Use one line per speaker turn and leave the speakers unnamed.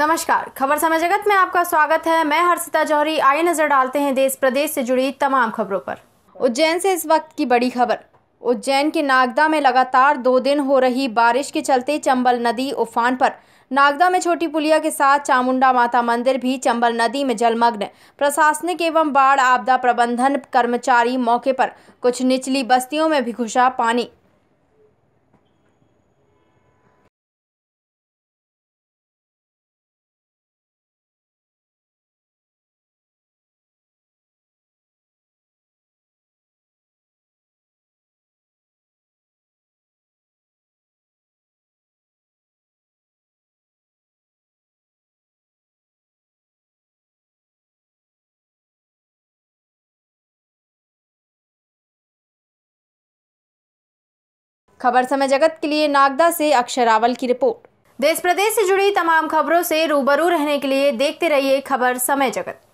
नमस्कार खबर समय जगत में आपका स्वागत है मैं हर्षिता जौहरी आई नजर डालते हैं देश प्रदेश से जुड़ी तमाम खबरों पर उज्जैन से इस वक्त की बड़ी खबर उज्जैन के नागदा में लगातार दो दिन हो रही बारिश के चलते चंबल नदी उफान पर नागदा में छोटी पुलिया के साथ चामुंडा माता मंदिर भी चंबल नदी में जलमग्न प्रशासनिक एवं बाढ़ आपदा प्रबंधन कर्मचारी मौके पर कुछ निचली बस्तियों में भी घुसा पानी खबर समय जगत के लिए नागदा से रावल की रिपोर्ट देश प्रदेश से जुड़ी तमाम खबरों से रूबरू रहने के लिए देखते रहिए खबर समय जगत